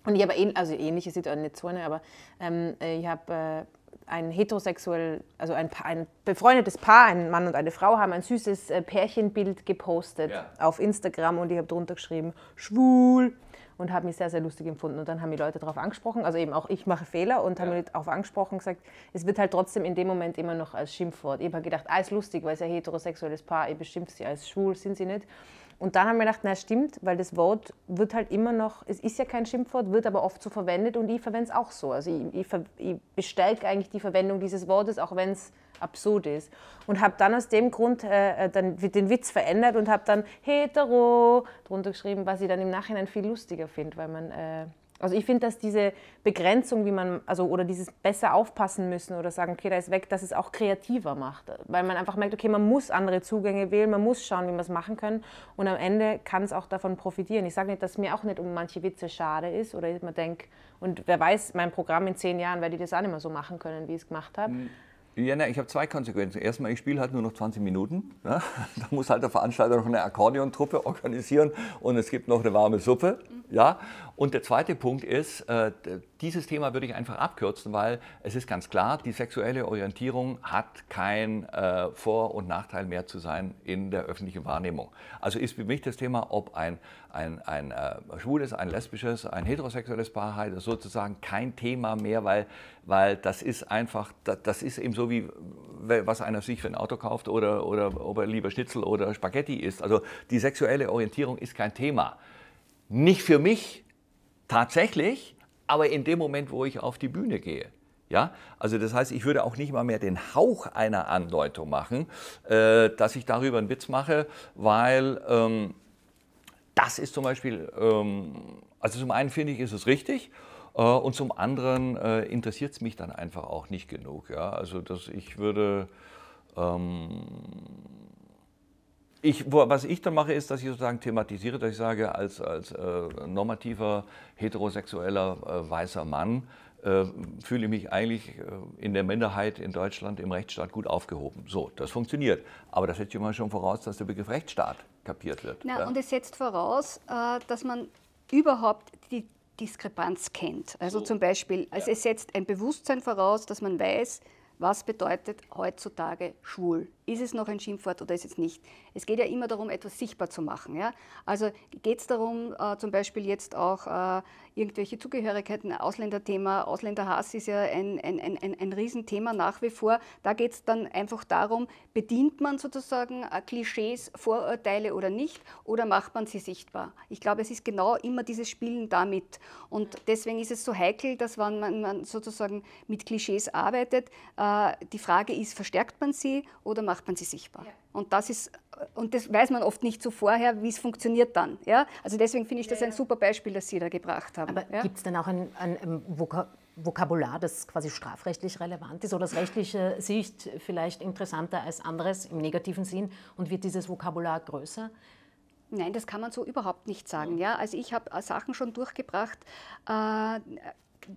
Und ich habe also ähnliche Situationen, aber ähm, äh, ich habe äh, ein heterosexuell, also ein, ein, befreundetes Paar, ein Mann und eine Frau, haben ein süßes äh, Pärchenbild gepostet ja. auf Instagram und ich habe drunter geschrieben, schwul und habe mich sehr, sehr lustig empfunden. Und dann haben die Leute darauf angesprochen, also eben auch ich mache Fehler und ja. mich darauf angesprochen und gesagt, es wird halt trotzdem in dem Moment immer noch als Schimpfwort. Ich habe halt gedacht, ah, ist lustig, weil es ein heterosexuelles Paar, ich beschimpfe sie als schwul, sind sie nicht. Und dann haben wir gedacht, na stimmt, weil das Wort wird halt immer noch, es ist ja kein Schimpfwort, wird aber oft so verwendet und ich verwende es auch so. Also ich, ich, ich bestärke eigentlich die Verwendung dieses Wortes, auch wenn es absurd ist. Und habe dann aus dem Grund äh, äh dann den Witz verändert und habe dann hetero drunter geschrieben, was ich dann im Nachhinein viel lustiger finde, weil man... Äh, also ich finde, dass diese Begrenzung, wie man, also oder dieses besser aufpassen müssen oder sagen, okay, da ist weg, dass es auch kreativer macht. Weil man einfach merkt, okay, man muss andere Zugänge wählen, man muss schauen, wie man es machen kann. Und am Ende kann es auch davon profitieren. Ich sage nicht, dass mir auch nicht um manche Witze schade ist oder man denkt, und wer weiß, mein Programm in zehn Jahren werde ich das auch nicht mehr so machen können, wie hm. ich es gemacht habe. Ja, nein, ich habe zwei Konsequenzen. Erstmal, ich spiele halt nur noch 20 Minuten. Ne? [laughs] Da muss halt der Veranstalter noch eine Akkordeontruppe organisieren und es gibt noch eine warme Suppe. Ja? Und der zweite Punkt ist, äh, dieses Thema würde ich einfach abkürzen, weil es ist ganz klar, die sexuelle Orientierung hat kein äh, Vor- und Nachteil mehr zu sein in der öffentlichen Wahrnehmung. Also ist für mich das Thema, ob ein, ein, ein äh, schwules, ein lesbisches, ein heterosexuelles Paar hat, sozusagen kein Thema mehr, weil, weil das ist einfach, das ist eben so wie, was einer sich für ein Auto kauft oder, oder ob er lieber Schnitzel oder Spaghetti isst. Also die sexuelle Orientierung ist kein Thema. Nicht für mich, Tatsächlich, aber in dem Moment, wo ich auf die Bühne gehe. Ja, also das heißt, ich würde auch nicht mal mehr den Hauch einer Andeutung machen, äh, dass ich darüber einen Witz mache, weil ähm, das ist zum Beispiel, ähm, also zum einen finde ich, ist es richtig äh, und zum anderen äh, interessiert es mich dann einfach auch nicht genug. Ja? Also dass ich würde, ähm, ich, wo, was ich dann mache, ist, dass ich sozusagen thematisiere, dass ich sage, als, als äh, normativer, heterosexueller, äh, weißer Mann äh, fühle ich mich eigentlich äh, in der Minderheit in Deutschland im Rechtsstaat gut aufgehoben. So, das funktioniert. Aber das setzt immer schon voraus, dass der Begriff Rechtsstaat kapiert wird. Na, ja? Und es setzt voraus, äh, dass man überhaupt die Diskrepanz kennt. Also so. zum Beispiel, also ja. es setzt ein Bewusstsein voraus, dass man weiß, was bedeutet heutzutage schwul ist es noch ein Schimpfwort oder ist es nicht. Es geht ja immer darum, etwas sichtbar zu machen. Ja? Also geht es darum, äh, zum Beispiel jetzt auch äh, irgendwelche Zugehörigkeiten, Ausländerthema, Ausländerhass ist ja ein, ein, ein, ein, Riesenthema nach wie vor. Da geht es dann einfach darum, bedient man sozusagen äh, Klischees, Vorurteile oder nicht oder macht man sie sichtbar. Ich glaube, es ist genau immer dieses Spielen damit. Und deswegen ist es so heikel, dass wenn man, man sozusagen mit Klischees arbeitet, äh, die Frage ist, verstärkt man sie oder macht macht man sie sichtbar. Ja. Und das ist und das weiß man oft nicht so vorher, wie es funktioniert dann. Ja? Also deswegen finde ich das ein super Beispiel, das Sie da gebracht haben. Aber ja? gibt es denn auch ein, ein, ein Vokabular, das quasi strafrechtlich relevant ist oder aus rechtlicher Sicht vielleicht interessanter als anderes im negativen Sinn und wird dieses Vokabular größer? Nein, das kann man so überhaupt nicht sagen. Hm. Ja? Also ich habe äh, Sachen schon durchgebracht, äh,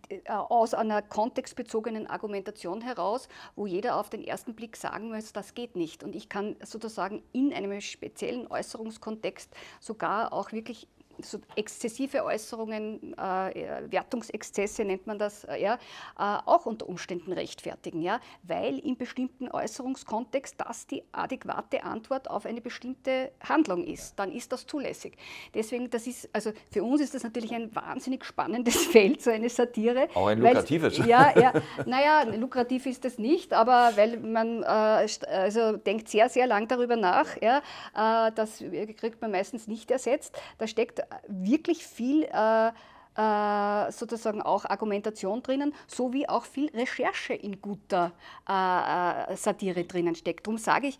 äh, aus einer kontextbezogenen Argumentation heraus, wo jeder auf den ersten Blick sagen muss, das geht nicht. Und ich kann sozusagen in einem speziellen Äußerungskontext sogar auch wirklich so exzessive Äußerungen, äh, Wertungsexzesse nennt man das, äh, ja, äh, auch unter Umständen rechtfertigen, ja, weil im bestimmten Äußerungskontext das die adäquate Antwort auf eine bestimmte Handlung ist. Dann ist das zulässig. Deswegen, das ist, also für uns ist das natürlich ein wahnsinnig spannendes [laughs] Feld, so eine Satire. Auch ein lukratives. Weil, ja, ja, [laughs] naja, lukrativ ist das nicht, aber weil man äh, also denkt sehr, sehr lang darüber nach, ja, äh, das äh, kriegt man meistens nicht ersetzt. Da steckt wirklich viel äh, äh, sozusagen auch Argumentation drinnen, sowie auch viel Recherche in guter äh, äh Satire drinnen steckt. Darum sage ich,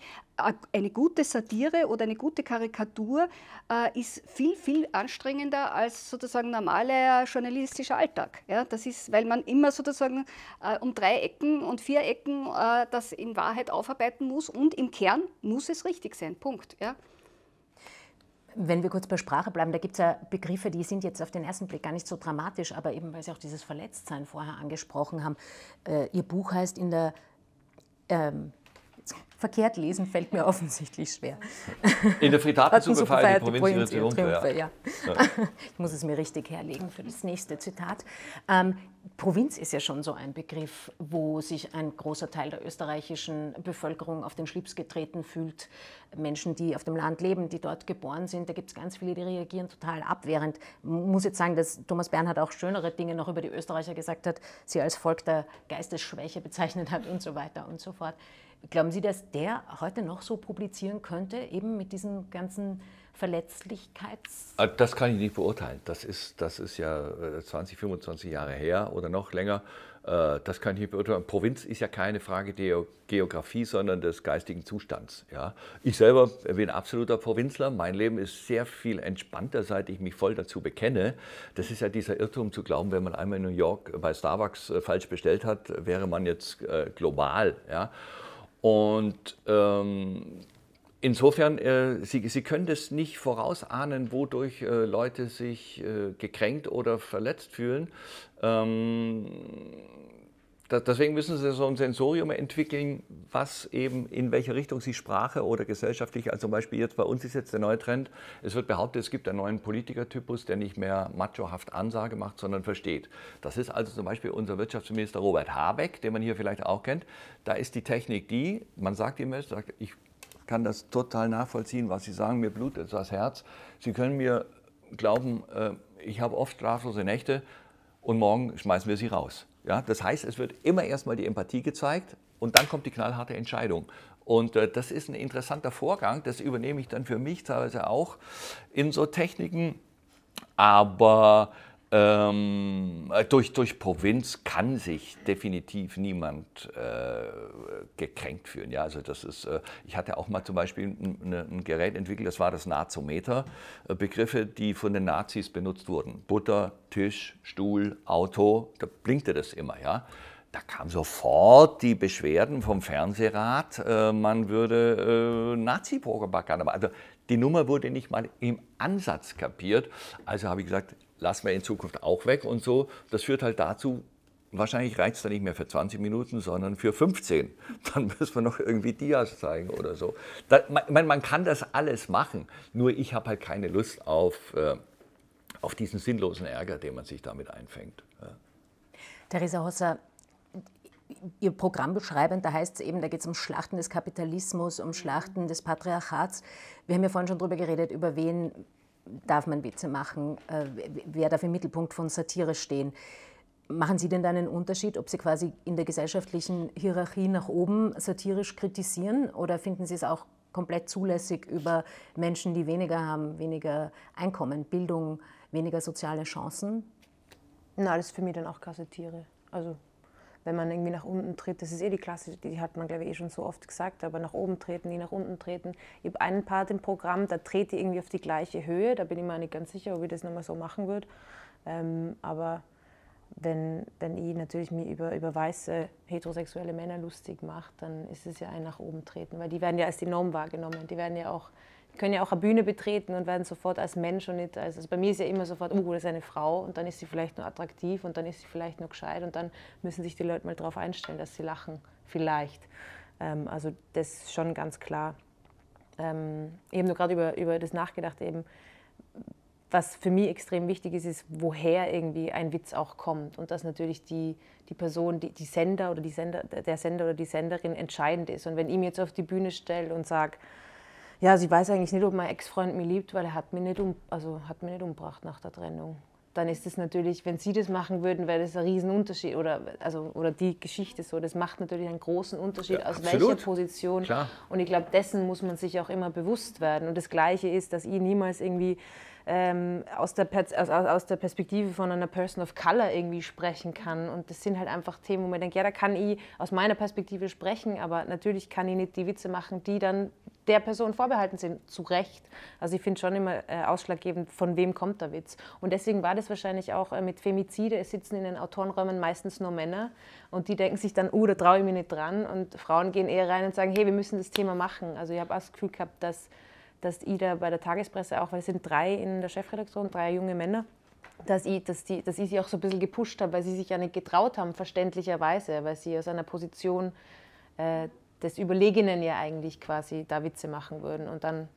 eine gute Satire oder eine gute Karikatur äh, ist viel, viel anstrengender als sozusagen normaler journalistischer Alltag. Ja, das ist, weil man immer sozusagen äh, um drei Ecken und vier Ecken äh, das in Wahrheit aufarbeiten muss und im Kern muss es richtig sein. Punkt. Ja. Wenn wir kurz bei Sprache bleiben, da gibt es ja Begriffe, die sind jetzt auf den ersten Blick gar nicht so dramatisch, aber eben weil Sie auch dieses Verletztsein vorher angesprochen haben. Äh, Ihr Buch heißt in der ähm, Verkehrt lesen fällt mir [laughs] offensichtlich schwer. In der Frittatensuppe feiert die Provinz ihre Triumphe. Ja. Ja. [laughs] Ich muss es mir richtig herlegen für das nächste Zitat. Ähm, Provinz ist ja schon so ein Begriff, wo sich ein großer Teil der österreichischen Bevölkerung auf den Schlips getreten fühlt. Menschen, die auf dem Land leben, die dort geboren sind, da gibt es ganz viele, die reagieren total abwehrend. Ich muss jetzt sagen, dass Thomas Bernhard auch schönere Dinge noch über die Österreicher gesagt hat, sie als Volk der Geistesschwäche bezeichnet hat und so weiter und so fort. Glauben Sie, dass der heute noch so publizieren könnte, eben mit diesen ganzen Verletzlichkeits... Ah, das kann ich nicht beurteilen. Das ist, das ist ja 20, äh, 25 Jahre her oder noch länger. Äh, das kann ich nicht beurteilen. Provinz ist ja keine Frage der Geografie, sondern des geistigen Zustands. Ja? Ich selber bin absoluter Provinzler. Mein Leben ist sehr viel entspannter, seit ich mich voll dazu bekenne. Das ist ja dieser Irrtum zu glauben, wenn man einmal in New York bei Starbucks äh, falsch bestellt hat, wäre man jetzt global. Ja? Und ähm, insofern, äh, Sie, Sie können das nicht vorausahnen, wodurch äh, Leute sich äh, gekränkt oder verletzt fühlen. Ähm, deswegen müssen Sie so ein Sensorium entwickeln, was eben in welche Richtung Sie Sprache oder gesellschaftlich, also zum Beispiel jetzt bei uns ist jetzt der neue Trend, es wird behauptet, es gibt einen neuen Politikertypus, der nicht mehr machohaft Ansage macht, sondern versteht. Das ist also zum Beispiel unser Wirtschaftsminister Robert Habeck, den man hier vielleicht auch kennt. Da ist die Technik die, man sagt ihm, sagt, ich kann das total nachvollziehen, was Sie sagen, mir blutet das Herz. Sie können mir glauben, äh, ich habe oft schlaflose Nächte und morgen schmeißen wir Sie raus. Ja, das heißt, es wird immer erstmal die Empathie gezeigt und dann kommt die knallharte Entscheidung. Und äh, das ist ein interessanter Vorgang, das übernehme ich dann für mich teilweise auch in so Techniken. Aber ähm, durch, durch Provinz kann sich definitiv niemand äh, gekränkt fühlen. Ja, also das ist, äh, ich hatte auch mal zum Beispiel ein, ne, ein Gerät entwickelt, das war das Nazometer. Äh, Begriffe, die von den Nazis benutzt wurden. Butter, Tisch, Stuhl, Auto, da blinkte das immer. Ja. Da kamen sofort die Beschwerden vom Fernsehrat, äh, man würde äh, Nazi-Propaganda Also die Nummer wurde nicht mal im Ansatz kapiert. Also habe ich gesagt, lassen wir in Zukunft auch weg und so. Das führt halt dazu, wahrscheinlich reicht es dann nicht mehr für 20 Minuten, sondern für 15. [laughs] Dann müssen wir noch irgendwie Dias zeigen oder so. Da, man, man, kann das alles machen, nur ich habe halt keine Lust auf, äh, auf diesen sinnlosen Ärger, den man sich damit einfängt. Ja. Theresa Hosser, Ihr Programm beschreiben, da heißt es eben, da geht es um Schlachten des Kapitalismus, um Schlachten des Patriarchats. Wir haben ja vorhin schon darüber geredet, über wen darf man Witze machen, äh, wer darf im Mittelpunkt von Satire stehen. Machen Sie denn da einen Unterschied, ob Sie quasi in der gesellschaftlichen Hierarchie nach oben satirisch kritisieren oder finden Sie es auch komplett zulässig über Menschen, die weniger haben, weniger Einkommen, Bildung, weniger soziale Chancen? Na, das ist für mich dann auch keine Satire. Also wenn man irgendwie nach unten tritt, das ist eh die Klasse, die hat man, glaube ich, eh schon so oft gesagt, aber nach oben treten, die nach unten treten. Ich habe einen Part im Programm, da trete ich irgendwie auf die gleiche Höhe, da bin ich mir nicht ganz sicher, ob ich das nochmal so machen würde. Ähm, aber wenn, wenn ich natürlich mich über, über weiße heterosexuelle Männer lustig mache, dann ist es ja ein nach oben treten, weil die werden ja als die Norm wahrgenommen, die werden ja auch können ja auch eine Bühne betreten und werden sofort als Mensch und nicht als. Also bei mir ist ja immer sofort, oh, das ist eine Frau und dann ist sie vielleicht nur attraktiv und dann ist sie vielleicht nur gescheit und dann müssen sich die Leute mal darauf einstellen, dass sie lachen, vielleicht. Ähm, also das ist schon ganz klar. Ähm, ich habe nur gerade über, über das nachgedacht, eben, was für mich extrem wichtig ist, ist, woher irgendwie ein Witz auch kommt und dass natürlich die, die Person, die, die Sender oder die Sender, der Sender oder die Senderin entscheidend ist. Und wenn ich mir jetzt auf die Bühne stelle und sage, ja, sie weiß eigentlich nicht, ob mein Ex-Freund mich liebt, weil er hat mich, nicht um, also hat mich nicht umgebracht nach der Trennung. Dann ist es natürlich, wenn sie das machen würden, wäre das ein Riesenunterschied. Oder, also, oder die Geschichte so, das macht natürlich einen großen Unterschied, ja, aus absolut. welcher Position. Klar. Und ich glaube, dessen muss man sich auch immer bewusst werden. Und das Gleiche ist, dass ich niemals irgendwie ähm, aus, der aus, aus, der Perspektive von einer Person of Color irgendwie sprechen kann. Und das sind halt einfach Themen, wo man denkt, ja, da kann ich aus meiner Perspektive sprechen, aber natürlich kann ich nicht die Witze machen, die dann der Person vorbehalten sind, zu Recht. Also ich finde schon immer äh, ausschlaggebend, von wem kommt der Witz. Und deswegen war das wahrscheinlich auch äh, mit Femizide. Es sitzen in den Autorenräumen meistens nur Männer und die denken sich dann, oh, da traue ich mich nicht dran. Und Frauen gehen eher rein und sagen, hey, wir müssen das Thema machen. Also ich habe auch das Gefühl gehabt, dass dass ich da bei der Tagespresse auch, weil es sind drei in der Chefredaktion, drei junge Männer, dass ich, dass, die, dass ich sie auch so ein bisschen gepusht habe, weil sie sich ja nicht getraut haben, verständlicherweise, weil sie aus einer Position äh, des Überlegenen ja eigentlich quasi da Witze machen würden. Und dann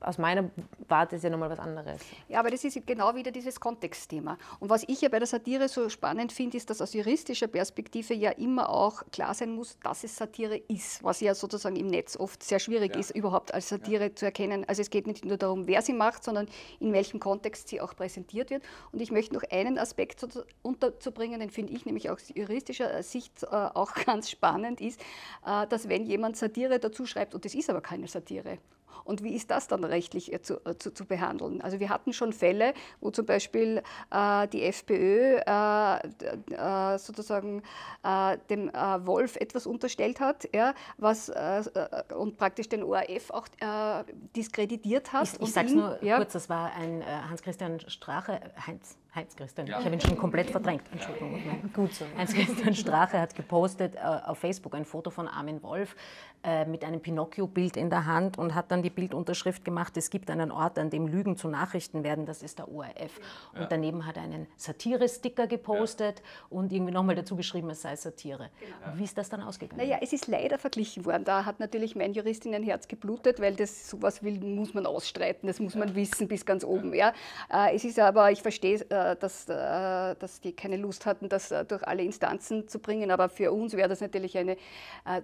aus meiner Warte ist ja nochmal was anderes. Ja, aber das ist genau wieder dieses Kontextthema. Und was ich ja bei der Satire so spannend finde, ist, dass aus juristischer Perspektive ja immer auch klar sein muss, dass es Satire ist, was ja sozusagen im Netz oft sehr schwierig ja. ist, überhaupt als Satire ja. zu erkennen. Also es geht nicht nur darum, wer sie macht, sondern in welchem Kontext sie auch präsentiert wird. Und ich möchte noch einen Aspekt unterzubringen, den finde ich nämlich aus juristischer Sicht äh, auch [laughs] ganz spannend ist, äh, dass wenn jemand Satire dazu schreibt, und das ist aber keine Satire, und wie ist das dann rechtlich äh, zu, äh, zu, zu behandeln? Also wir hatten schon Fälle, wo zum Beispiel äh, die FPÖ äh, äh, sozusagen äh, dem Wolf etwas unterstellt hat, ja, was und praktisch den ORF auch diskreditiert hat. Ich, ich sage es nur ja. kurz, das war ein Hans-Christian Strache, Heinz. Heinz-Christian, ja. ich habe ihn schon komplett verdrängt, Entschuldigung. Gut so. Heinz-Christian Strache hat gepostet auf Facebook ein Foto von Armin Wolf, äh, mit einem Pinocchio-Bild in der Hand und hat dann die Bildunterschrift gemacht, es gibt einen Ort, an dem Lügen zu Nachrichten werden, das ist der ORF. Und ja. daneben hat er einen Satire-Sticker gepostet ja. und irgendwie nochmal dazu geschrieben, es sei Satire. Genau. Wie ist das dann ausgegangen? Naja, es ist leider verglichen worden. Da hat natürlich mein Juristin ein Herz geblutet, weil das sowas will, muss man ausstreiten, das muss man wissen bis ganz oben. Ja. Äh, es ist aber, ich verstehe, äh, dass, äh, dass die keine Lust hatten, das durch alle Instanzen zu bringen, aber für uns wäre das natürlich eine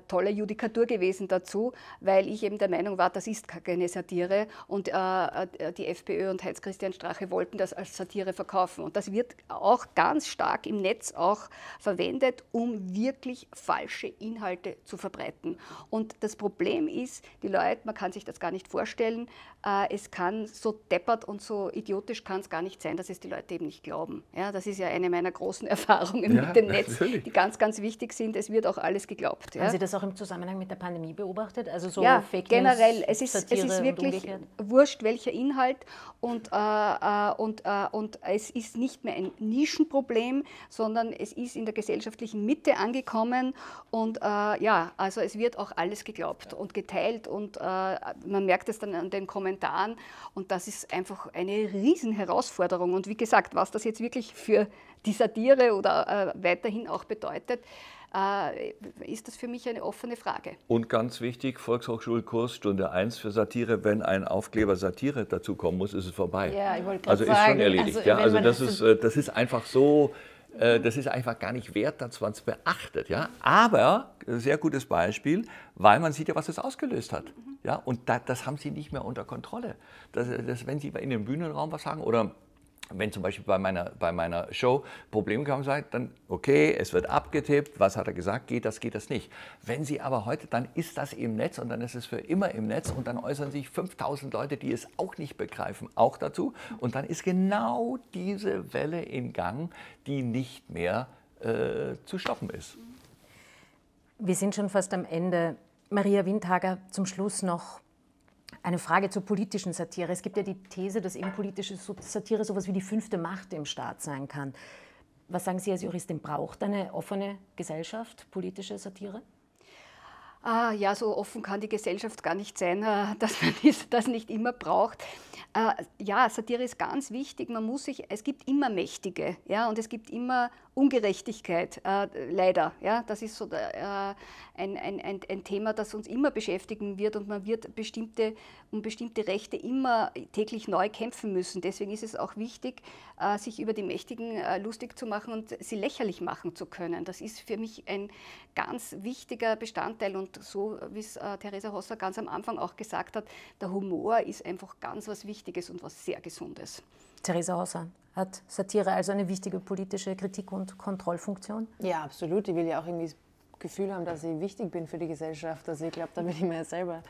tolle Judikatur gewesen gewesen dazu, weil ich eben der Meinung war, das ist keine Satire und äh, äh, die FPÖ und Heinz-Christian Strache wollten das als Satire verkaufen. Und das wird auch ganz stark im Netz auch verwendet, um wirklich falsche Inhalte zu verbreiten. Und das Problem ist, die Leute, man kann sich das gar nicht vorstellen, äh, es kann so deppert und so idiotisch kann es gar nicht sein, dass es die Leute eben nicht glauben. Ja, das ist ja eine meiner großen [laughs] Erfahrungen ja, mit dem Netz, natürlich. die ganz, ganz wichtig sind. Es wird auch alles geglaubt. Ja? Sie das auch im Zusammenhang mit der Pandemie Pandemie beobachtet? Also so ja, Fake generell. News, es ist, es ist wirklich wurscht, welcher Inhalt. Und, äh, äh, und, äh, und es ist nicht mehr ein Nischenproblem, sondern es ist in der gesellschaftlichen Mitte angekommen. Und äh, ja, also es wird auch alles geglaubt ja. und geteilt. Und äh, man merkt es dann an den Kommentaren. Und das ist einfach eine Riesenherausforderung. Und wie gesagt, was das jetzt wirklich für die Satire oder äh, weiterhin auch bedeutet, äh, ist das für mich eine offene Frage. Und ganz wichtig, Volkshochschulkurs Stunde 1 für Satire, wenn ein Aufkleber Satire dazu kommen muss, ist es vorbei. Ja, ich wollte Also ist sagen, schon erledigt. Also, ja, also das, das, ist, äh, das ist einfach so, äh, das ist einfach gar nicht wert, dass man es beachtet. Ja? Aber, sehr gutes Beispiel, weil man sieht ja, was es ausgelöst hat. Mhm. Ja? Und das, das haben sie nicht mehr unter Kontrolle. Das, das, wenn sie in den Bühnenraum was sagen oder wenn zum Beispiel bei meiner, bei meiner Show Probleme kam, sagt dann, okay, es wird abgetippt, was hat er gesagt, geht das, geht das nicht. Wenn Sie aber heute, dann ist das im Netz und dann ist es für immer im Netz und dann äußern sich 5000 Leute, die es auch nicht begreifen, auch dazu. Und dann ist genau diese Welle in Gang, die nicht mehr äh, zu stoppen ist. Wir sind schon fast am Ende. Maria Windhager, zum Schluss noch eine Frage zur politischen Satire. Es gibt ja die These, dass eben politische Satire sowas wie die fünfte Macht im Staat sein kann. Was sagen Sie als Juristin, braucht eine offene Gesellschaft politische Satire? Ah, ja, so offen kann die Gesellschaft gar nicht sein, äh, [laughs] dass man das nicht immer braucht. Äh, ja, Satire ist ganz wichtig. Man muss sich, es gibt immer Mächtige, ja, und es gibt immer Ungerechtigkeit, äh, leider. Ja? Das ist so der, äh, ein, ein, ein, ein, Thema, das uns immer beschäftigen wird und man wird bestimmte, um bestimmte Rechte immer täglich neu kämpfen müssen. Deswegen ist es auch wichtig, äh, sich über die Mächtigen äh, lustig zu machen und sie lächerlich machen zu können. Das ist für mich ein ganz wichtiger Bestandteil und so, wie es äh, Theresa Hosser ganz am Anfang auch gesagt hat, der Humor ist einfach ganz was Wichtiges und was sehr Gesundes. Theresa Hosser hat Satire also eine wichtige politische Kritik und und Kontrollfunktion? Ja, absolut. Ich will ja auch irgendwie das Gefühl haben, dass ich wichtig bin für die Gesellschaft. Also ich glaube, da bin ich mir selber.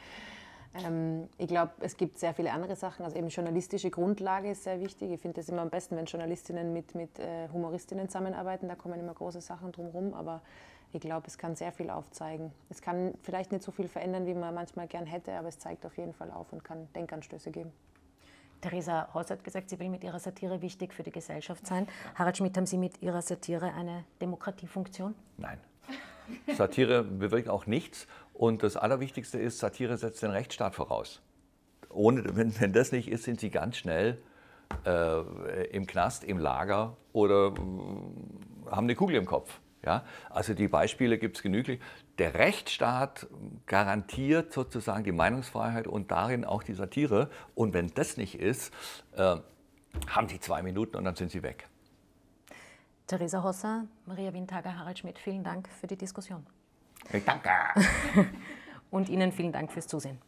Ähm, ich glaube, es gibt sehr viele andere Sachen. Also eben journalistische Grundlage ist sehr wichtig. Ich finde es immer am besten, wenn Journalistinnen mit, mit äh, Humoristinnen zusammenarbeiten. Da kommen immer große Sachen drumherum. Aber ich glaube, es kann sehr viel aufzeigen. Es kann vielleicht nicht so viel verändern, wie man manchmal gern hätte, aber es zeigt auf jeden Fall auf und kann Denkanstöße geben. Theresa Haus hat gesagt, sie will mit ihrer Satire wichtig für die Gesellschaft sein. Harald Schmidt, haben Sie mit Ihrer Satire eine Demokratiefunktion? Nein. Satire bewirkt auch nichts. Und das Allerwichtigste ist, Satire setzt den Rechtsstaat voraus. Ohne, wenn, wenn das nicht ist, sind Sie ganz schnell äh, im Knast, im Lager oder äh, haben eine Kugel im Kopf. Ja? Also die Beispiele gibt es genüglich der Rechtsstaat garantiert sozusagen die Meinungsfreiheit und darin auch die Satire. Und wenn das nicht ist, äh, haben Sie zwei Minuten und dann sind sie weg. Theresa Hosser, Maria Wintager, Harald Schmidt, vielen Dank für die Diskussion. danke. [laughs] und Ihnen vielen Dank fürs Zusehen.